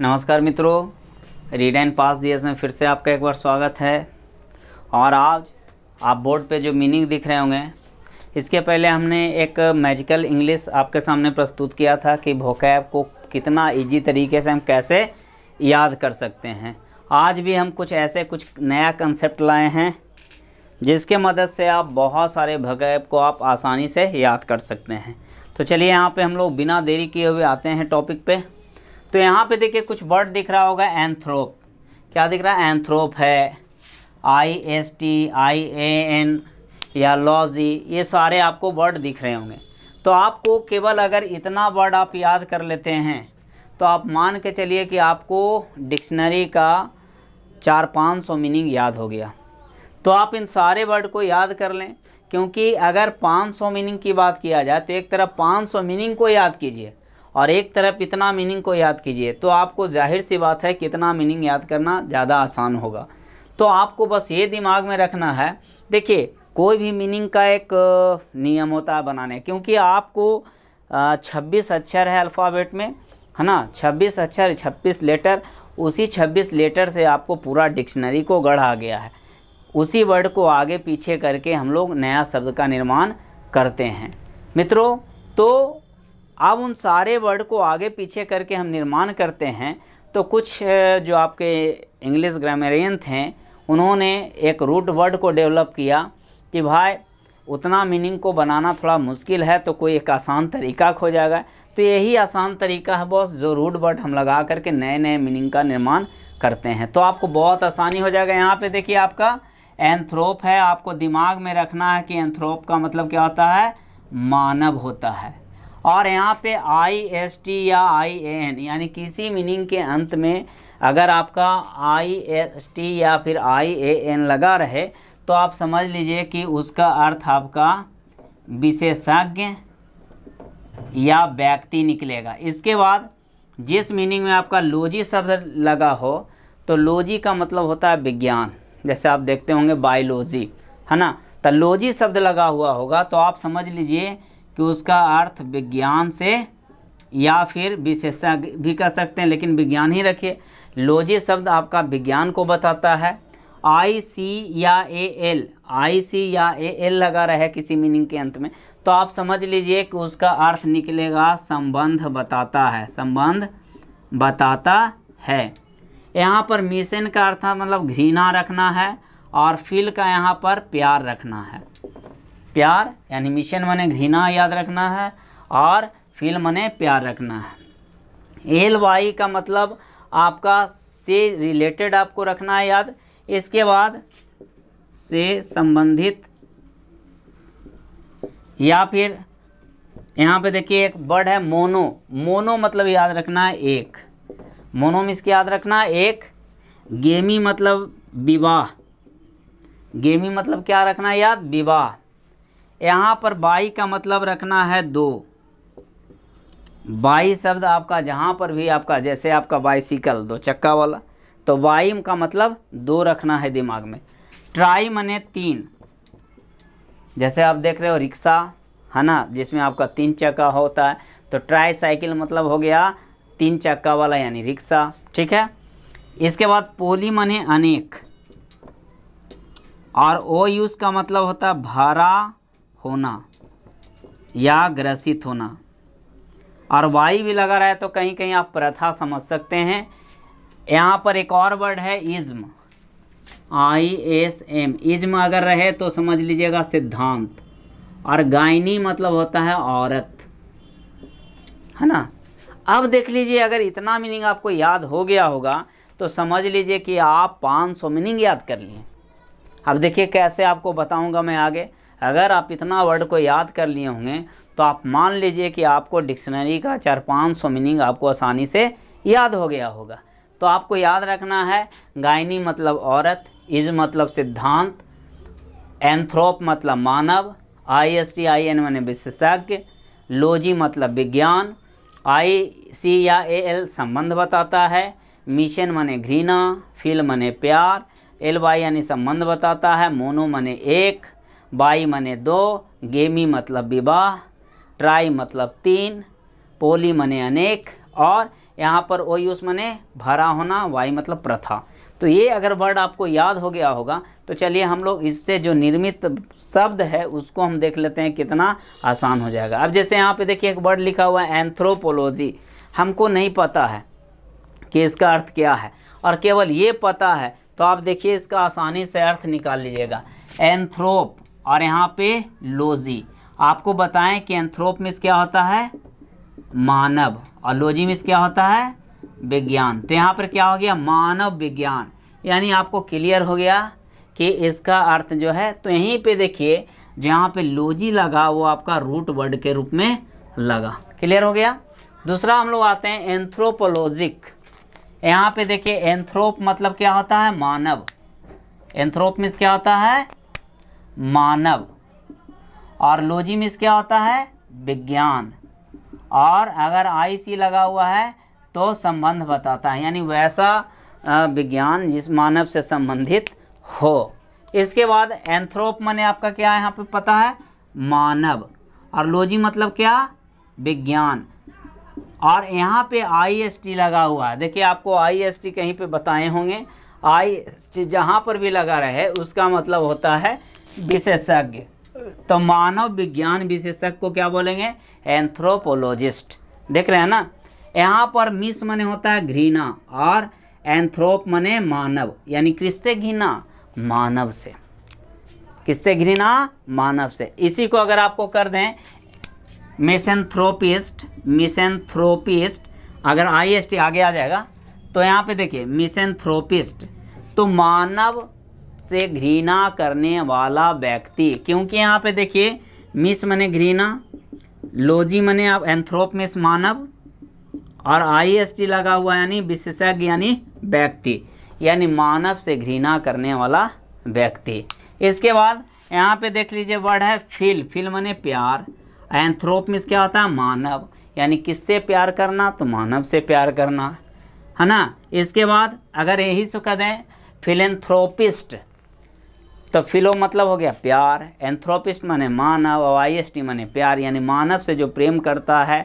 नमस्कार मित्रों read and पास दिए में फिर से आपका एक बार स्वागत है और आज आप बोर्ड पे जो मीनिंग दिख रहे होंगे इसके पहले हमने एक मैजिकल इंग्लिश आपके सामने प्रस्तुत किया था कि भोकैब को कितना इजी तरीके से हम कैसे याद कर सकते हैं आज भी हम कुछ ऐसे कुछ नया कंसेप्ट लाए हैं जिसके मदद से आप बहुत सारे भोकैब को आप आसानी से याद कर सकते हैं तो चलिए यहाँ पे हम लोग बिना देरी किए हुए आते हैं टॉपिक पे तो यहाँ पे देखिए कुछ वर्ड दिख रहा होगा एंथ्रोप क्या दिख रहा है एंथ्रोप है I S T I A N या लॉजी ये सारे आपको वर्ड दिख रहे होंगे तो आपको केवल अगर इतना वर्ड आप याद कर लेते हैं तो आप मान के चलिए कि आपको डिक्शनरी का चार पाँच सौ मीनिंग याद हो गया तो आप इन सारे वर्ड को याद कर लें क्योंकि अगर 500 मीनिंग की बात किया जाए तो एक तरफ 500 मीनिंग को याद कीजिए और एक तरफ इतना मीनिंग को याद कीजिए तो आपको जाहिर सी बात है कितना मीनिंग याद करना ज़्यादा आसान होगा तो आपको बस ये दिमाग में रखना है देखिए कोई भी मीनिंग का एक नियम होता है बनाने क्योंकि आपको छब्बीस अक्षर है अल्फ़ाबेट में है ना छब्बीस अक्षर छब्बीस लेटर उसी छब्बीस लेटर से आपको पूरा डिक्शनरी को गढ़ा गया है उसी वर्ड को आगे पीछे करके हम लोग नया शब्द का निर्माण करते हैं मित्रों तो अब उन सारे वर्ड को आगे पीछे करके हम निर्माण करते हैं तो कुछ जो आपके इंग्लिश ग्रामेरियन थे उन्होंने एक रूट वर्ड को डेवलप किया कि भाई उतना मीनिंग को बनाना थोड़ा मुश्किल है तो कोई एक आसान तरीका खो जाएगा तो यही आसान तरीका है बॉस जो रूट वर्ड हम लगा करके नए नए मीनिंग का निर्माण करते हैं तो आपको बहुत आसानी हो जाएगा यहाँ पे देखिए आपका एंथ्रोप है आपको दिमाग में रखना है कि एंथ्रोप का मतलब क्या होता है मानव होता है और यहाँ पे आई एस टी या आई ए एन यानी किसी मीनिंग के अंत में अगर आपका आई एस टी या फिर आई ए एन लगा रहे तो आप समझ लीजिए कि उसका अर्थ आपका विशेषज्ञ या व्यक्ति निकलेगा इसके बाद जिस मीनिंग में आपका लोजी शब्द लगा हो तो लोजी का मतलब होता है विज्ञान जैसे आप देखते होंगे बायोलॉजी है ना तो लोजी शब्द लगा हुआ होगा तो आप समझ लीजिए कि उसका अर्थ विज्ञान से या फिर विशेषज्ञ भी कह सकते हैं लेकिन विज्ञान ही रखिए लॉजी शब्द आपका विज्ञान को बताता है आई सी या ए एल आई सी या ए एल लगा रहे किसी मीनिंग के अंत में तो आप समझ लीजिए कि उसका अर्थ निकलेगा संबंध बताता है संबंध बताता है यहाँ पर मिशन का अर्थ मतलब घृणा रखना है और फील का यहाँ पर प्यार रखना है प्यार यानी मिशन माने घृणा याद रखना है और फिल माने प्यार रखना है एल वाई का मतलब आपका से रिलेटेड आपको रखना है याद इसके बाद से संबंधित या फिर यहाँ पे देखिए एक वर्ड है मोनो मोनो मतलब याद रखना है एक मोनो में के याद रखना है एक गेमी मतलब विवाह गेमी मतलब क्या रखना है याद विवाह यहाँ पर बाई का मतलब रखना है दो बाई शब्द आपका जहाँ पर भी आपका जैसे आपका बाइसिकल दो चक्का वाला तो वाइम का मतलब दो रखना है दिमाग में ट्राई मने तीन जैसे आप देख रहे हो रिक्शा है ना जिसमें आपका तीन चक्का होता है तो ट्राई साइकिल मतलब हो गया तीन चक्का वाला यानी रिक्शा ठीक है इसके बाद पोली मने अनेक और ओ यूज़ का मतलब होता है भारा होना या ग्रसित होना और वाई भी लगा रहा है तो कहीं कहीं आप प्रथा समझ सकते हैं यहाँ पर एक और वर्ड है ism I S M ism अगर रहे तो समझ लीजिएगा सिद्धांत और गायनी मतलब होता है औरत है ना अब देख लीजिए अगर इतना मीनिंग आपको याद हो गया होगा तो समझ लीजिए कि आप 500 मीनिंग याद कर लिए अब देखिए कैसे आपको बताऊंगा मैं आगे अगर आप इतना वर्ड को याद कर लिए होंगे तो आप मान लीजिए कि आपको डिक्शनरी का चार पाँच सौ मीनिंग आपको आसानी से याद हो गया होगा तो आपको याद रखना है गायनी मतलब औरत इज मतलब सिद्धांत एंथ्रोप मतलब मानव I S T I A N विशेषज्ञ लोजी मतलब विज्ञान आई सी या ए एल संबंध बताता है मिशन मने घृणा फिल मने प्यार एल वाई यानी संबंध बताता है मोनो मने एक बाई मने दो गेमी मतलब विवाह ट्राई मतलब तीन पोली मने अनेक और यहाँ पर ओ यूस मने भरा होना वाई मतलब प्रथा तो ये अगर वर्ड आपको याद हो गया होगा तो चलिए हम लोग इससे जो निर्मित शब्द है उसको हम देख लेते हैं कितना आसान हो जाएगा अब जैसे यहाँ पे देखिए एक वर्ड लिखा हुआ है एंथ्रोपोलॉजी हमको नहीं पता है कि इसका अर्थ क्या है और केवल ये पता है तो आप देखिए इसका आसानी से अर्थ निकाल लीजिएगा एंथ्रोप और यहाँ पे लोजी आपको बताएं कि एंथ्रोप मिस क्या होता है मानव और लोजी मिस क्या होता है विज्ञान तो यहाँ पर क्या हो गया मानव विज्ञान यानी आपको क्लियर हो गया कि इसका अर्थ जो है तो यहीं पे देखिए जहाँ पे लोजी लगा वो आपका रूट वर्ड के रूप में लगा क्लियर हो गया दूसरा हम लोग आते हैं एंथ्रोपोलॉजिक यहाँ पे देखिए एंथ्रोप मतलब क्या होता है मानव एंथ्रोप मीन्स क्या होता है मानव और ऑर्लोजी मिस क्या होता है विज्ञान और अगर आई सी लगा हुआ है तो संबंध बताता है यानी वैसा विज्ञान जिस मानव से संबंधित हो इसके बाद एंथ्रोप मैंने आपका क्या यहाँ पे पता है मानव और लोजी मतलब क्या विज्ञान और यहाँ पे आई एस टी लगा हुआ है देखिए आपको आई एस टी कहीं पे बताए होंगे आई जहाँ पर भी लगा रहे उसका मतलब होता है विशेषज्ञ तो मानव विज्ञान विशेषज्ञ को क्या बोलेंगे एंथ्रोपोलॉजिस्ट देख रहे हैं ना यहाँ पर मिस मने होता है घृणा और एंथ्रोप मने मानव यानी किससे घृणा मानव से किससे घृणा मानव से इसी को अगर आपको कर दें मिसेंथ्रोपिस्ट मिसेंथ्रोपिस्ट अगर आई एस टी आगे आ जाएगा तो यहाँ पे देखिए मिसेंथ्रोपिस्ट तो मानव से घृणा करने वाला व्यक्ति क्योंकि यहाँ पे देखिए मिस मने घृणा लोजी मने आप एंथ्रोप मिस मानव और आई एस टी लगा हुआ यानी विशेषज्ञ यानी व्यक्ति यानी मानव से घृणा करने वाला व्यक्ति इसके बाद यहाँ पे देख लीजिए वर्ड है फिल फिल मने प्यार एंथ्रोप मिस क्या होता है मानव यानी किससे प्यार करना तो मानव से प्यार करना है ना इसके बाद अगर यही से कह दें फिलेंथ्रोपिस्ट तो फिलो मतलब हो गया प्यार एंथ्रोपिस्ट माने मानव और आई एस टी माने प्यार यानी मानव से जो प्रेम करता है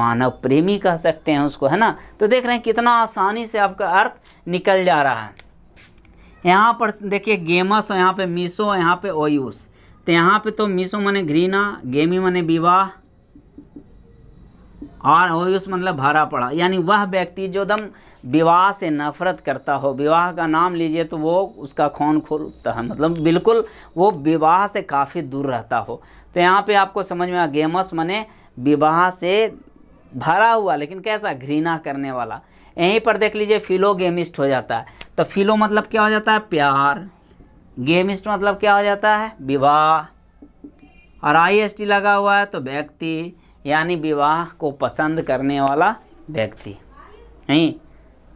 मानव प्रेमी कह सकते हैं उसको है ना तो देख रहे हैं कितना आसानी से आपका अर्थ निकल जा रहा है यहाँ पर देखिए गेमस और यहाँ पे मीसो और यहाँ पे ओयूस तो यहाँ पे तो मीसो माने घृणा गेमी माने विवाह और ओयूस मतलब भरा पड़ा यानी वह व्यक्ति जो दम विवाह से नफ़रत करता हो विवाह का नाम लीजिए तो वो उसका खौन खोलता है मतलब बिल्कुल वो विवाह से काफ़ी दूर रहता हो तो यहाँ पे आपको समझ में आ गेमस मने विवाह से भरा हुआ लेकिन कैसा घृणा करने वाला यहीं पर देख लीजिए फिलो गेमिस्ट हो जाता है तो फिलो मतलब क्या हो जाता है प्यार गेमिस्ट मतलब क्या हो जाता है विवाह और आई एस टी लगा हुआ है तो व्यक्ति यानी विवाह को पसंद करने वाला व्यक्ति नहीं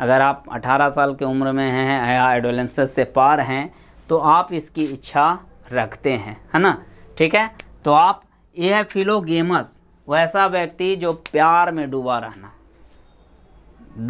अगर आप 18 साल की उम्र में हैं या एडोलेंस से पार हैं तो आप इसकी इच्छा रखते हैं है ना ठीक है तो आप ए है गेमस वैसा व्यक्ति जो प्यार में डूबा रहना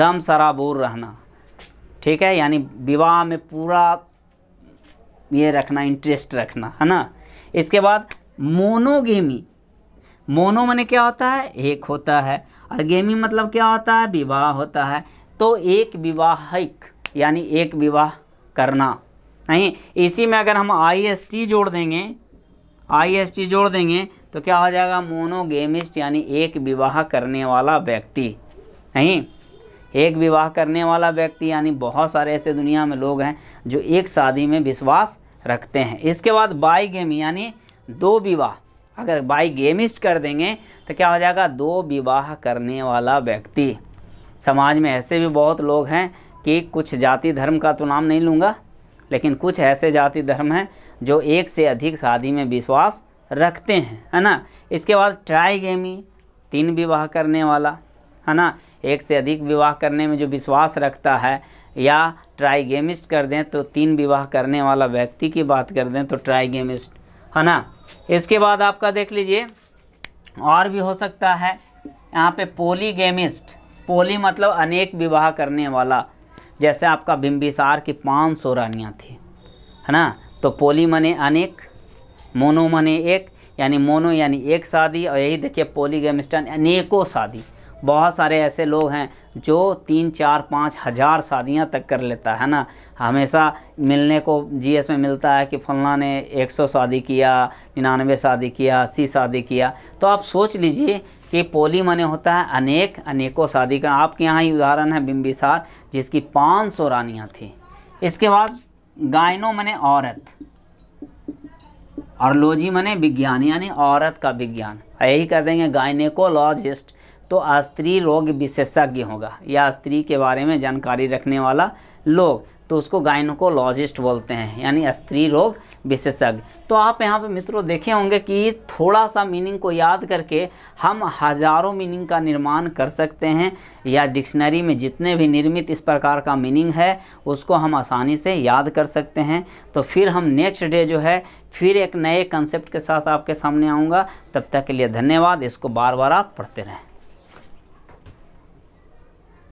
दम सराबूर रहना ठीक है यानी विवाह में पूरा ये रखना इंटरेस्ट रखना है ना इसके बाद मोनोगेमी मोनो मैंने क्या होता है एक होता है और गेमी मतलब क्या होता है विवाह होता है तो एक विवाहिक यानी एक विवाह करना नहीं इसी में अगर हम आई एस टी जोड़ देंगे आई एस टी जोड़ देंगे तो क्या हो जाएगा मोनोगेमिस्ट यानी एक विवाह करने वाला व्यक्ति नहीं एक विवाह करने वाला व्यक्ति यानी बहुत सारे ऐसे दुनिया में लोग हैं जो एक शादी में विश्वास रखते हैं इसके बाद बाई गेम यानी दो विवाह अगर बाई गेमिस्ट कर देंगे तो क्या हो जाएगा दो विवाह करने वाला व्यक्ति समाज में ऐसे भी बहुत लोग हैं कि कुछ जाति धर्म का तो नाम नहीं लूँगा लेकिन कुछ ऐसे जाति धर्म हैं जो एक से अधिक शादी में विश्वास रखते हैं है ना इसके बाद ट्राईगेमी तीन विवाह करने वाला है ना एक से अधिक विवाह करने में जो विश्वास रखता है या ट्राईगेमिस्ट कर दें तो तीन विवाह करने वाला व्यक्ति की बात कर दें तो ट्राईगेमिस्ट है ना इसके बाद आपका देख लीजिए और भी हो सकता है यहाँ पे पोलीगेमिस्ट पोली मतलब अनेक विवाह करने वाला जैसे आपका बिम्बिसार की पाँच सौ रानियाँ थी है ना तो पोली मने अनेक मोनो मने एक यानी मोनो यानी एक शादी और यही देखिए पोली गेमिस्टन अनेकों शादी बहुत सारे ऐसे लोग हैं जो तीन चार पाँच हज़ार शादियाँ तक कर लेता है ना हमेशा मिलने को जीएस में मिलता है कि फलना ने 100 शादी किया निन्यानवे शादी किया अस्सी शादी किया तो आप सोच लीजिए कि पोली मने होता है अनेक अनेकों शादी का आपके यहाँ ही उदाहरण है बिम्बिसार जिसकी पाँच सौ रानियाँ थी इसके बाद गायनों मने औरत और लोजी मने विज्ञान यानी औरत का विज्ञान यही कह देंगे गायनेकोलॉजिस्ट तो स्त्री रोग विशेषज्ञ होगा या स्त्री के बारे में जानकारी रखने वाला लोग तो उसको गायनोकोलॉजिस्ट बोलते हैं यानी स्त्री रोग विशेषज्ञ तो आप यहाँ पे मित्रों देखे होंगे कि थोड़ा सा मीनिंग को याद करके हम हजारों मीनिंग का निर्माण कर सकते हैं या डिक्शनरी में जितने भी निर्मित इस प्रकार का मीनिंग है उसको हम आसानी से याद कर सकते हैं तो फिर हम नेक्स्ट डे जो है फिर एक नए कंसेप्ट के साथ आपके सामने आऊँगा तब तक के लिए धन्यवाद इसको बार बार आप पढ़ते रहें